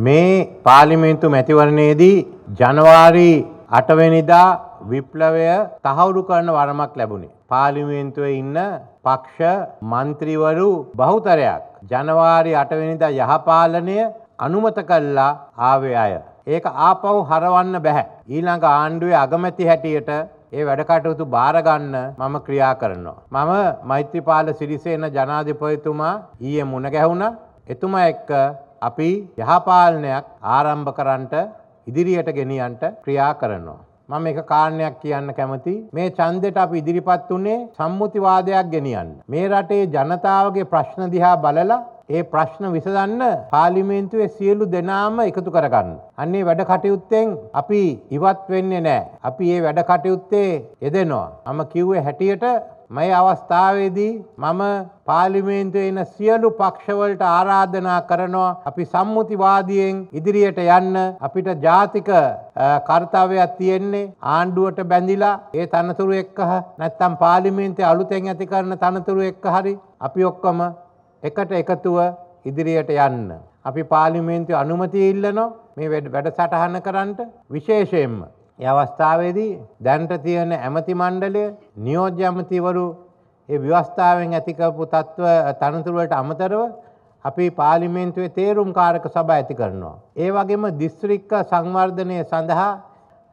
මේ පාලිමේන්තු මැතිවරණයේදී ජනවාරි අටවැනිදා විප්ලවය තහවුරු කරන වරමක් ලැබුණේ. පාලිමේන්තුවේ ඉන්න පක්ෂ මන්ත්‍රීවරු බහුතරයක් ජනවාරි අටවැනිදා යහපාලනය අනුමත කල්ලා ආවේ අය. ඒක ආපව් හරවන්න බැහැ. ඊළඟ ආණ්ඩුවේ අගමැති හැටියට ඒ වැඩකටයුතු භාරගන්න මම ක්‍රියා කරනවා. මම මෛත්‍රපාල සිරිසේන ජනාධිපතිතුමා ඊයේ මුණ ගැහුණා. එතුමා එක්ක අපි යහපාලනයක් ආරම්භ කරන්නට ඉදිරියට ගෙනියන්ට ක්‍රියා කරනවා. මම එක කාරණයක් කියන්න කැමති මේ ඡන්දෙට අපි ඉදිරිපත් උනේ සම්මුතිවාදයක් ගෙනියන්න. මේ රටේ ජනතාවගේ ප්‍රශ්න දිහා බලලා ඒ ප්‍රශ්න විසඳන්න පාලිමේන්තුවේ සියලු දෙනාම එකතු කරගන්න. අන්නේ වැඩ කටයුත්තෙන් අපි ඉවත් වෙන්නේ නෑ. අපි ඒ වැඩ කටයුත්තේ එදෙනවා. අම කිව්වේ හැටියට මේ අවස්ථාවේදී මම පාර්ලිමේන්තුවේ එන සියලු පක්ෂවලට ආරාධනා කරනවා අපි සම්මුතිවාදියෙන් ඉදිරියට යන්න අපිට ජාතික කර්තව්‍යයක් තියෙන්නේ ආණ්ඩුවට බැඳිලා ඒ තනතුරු එක්ක නැත්නම් පාර්ලිමේන්තුවේ අලුතෙන් ඇති කරන තනතුරු එක්ක හරි අපි ඔක්කොම එකට එකතුව ඉදිරියට යන්න. අපි පාලිමේන්තු අනුමති ඉල්ලනො මේ වැඩ සටහන කරන්නට විශේෂයෙන්ම. ඒ අවස්ථාවේදී දැන්ට තියෙන ඇමති මණ්ඩලය නියෝජ්‍ය ඇමතිවරු ඒ ව්‍යවස්ථාවෙන් ඇතිකරපු තත්ත්ව තනතුරුවලට අමතරව අපි පාලිමේන්තුවේ තේරුම් කාරක සභා ඇති කරනවා. ඒ වගේම දිස්ත්‍රික්ක සංවර්ධනය සඳහා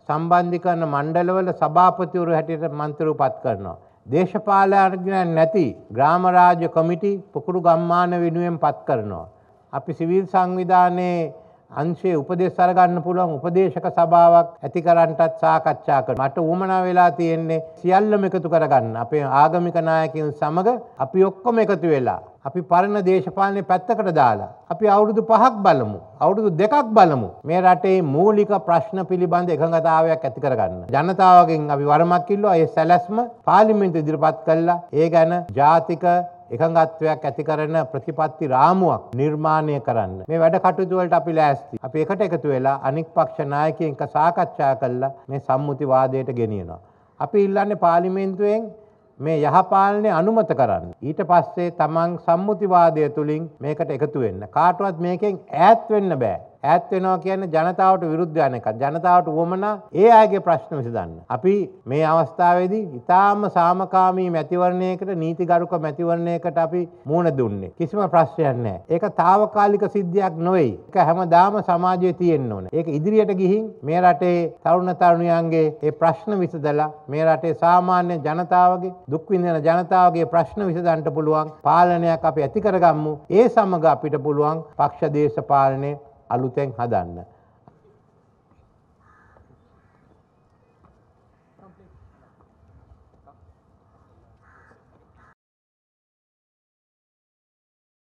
සම්බන්ධි කරන මණ්ඩලවල සභාපතිවරු හැටියට මන්තරු පත් කරනවා. දේශපාලනඥයන් නැති ග්‍රාමරාජ්‍ය කමිටි පුකුරු ගම්මාන වෙනුවෙන් පත් කරනවා. අපි සිවිල් සංවිධානයේ අංශයේ උපදෙස් අරගන්න පුළුවන් උපදේශක සභාවක් ඇති කරන්නටත් සාකච්ඡා කරනවා. මට උවමනා වෙලා තියෙන්නේ සියල්ලම එකතු කරගන්න. අපේ ආගමික නායකයන් සමග අපි ඔක්කොම එකතු වෙලා අපි පරණ දේශපාලනේ පැත්තකට දාලා අපි අවුරුදු 5ක් බලමු. අවුරුදු දෙකක් බලමු. මේ රටේ මූලික ප්‍රශ්න පිළිබඳ එකඟතාවයක් ඇති කරගන්න. ජනතාවගෙන් අපි වරමක් කිල්ලුවා. ඒ සැලැස්ම පාර්ලිමේන්තුව ඉදිරිපත් කළා. ඒ ගැන ජාතික එකඟත්වයක් ඇති කරන ප්‍රතිපත්ති රාමුවක් නිර්මාණය කරන්න. මේ වැඩ කටයුතුවලට අපි ලෑස්ති. අපි එකට එකතු වෙලා අනික් පක්ෂ නායකයන් එක්ක සාකච්ඡා කරලා මේ සම්මුතිවාදයට ගෙනියනවා. අපි ඉල්ලන්නේ පාර්ලිමේන්තුවෙන් මේ යහපාලනය අනුමත කරන්න. ඊට පස්සේ තමන් සම්මුතිවාදය තුළින් මේකට එකතු වෙන්න. කාටවත් මේකෙන් ඈත් වෙන්න බෑ. ඈත් වෙනවා කියන්නේ ජනතාවට විරුද්ධ යන එකක්. ජනතාවට වුවමනා ඒ අයගේ ප්‍රශ්න විසඳන්න. අපි මේ අවස්ථාවේදී ඊටාම සාමකාමී මැතිවරණයකට නීතිගරුක මැතිවරණයකට අපි මුහුණ දුන්නේ. කිසිම ප්‍රශ්නයක් නැහැ. ඒක తాවකාලික සිද්ධියක් නෙවෙයි. ඒක හැමදාම සමාජයේ තියෙන්න ඕන. ඒක ඉදිරියට ගිහින් මේ රටේ තරුණ තරුණියන්ගේ ඒ ප්‍රශ්න විසඳලා මේ රටේ සාමාන්‍ය ජනතාවගේ දුක් විඳින ජනතාවගේ ප්‍රශ්න විසඳන්න පුළුවන් පාලනයක් අපි ඇති කරගමු. ඒ සමග අපිට පුළුවන් පක්ෂ දේශපාලනය අලුතැන් හදන්න.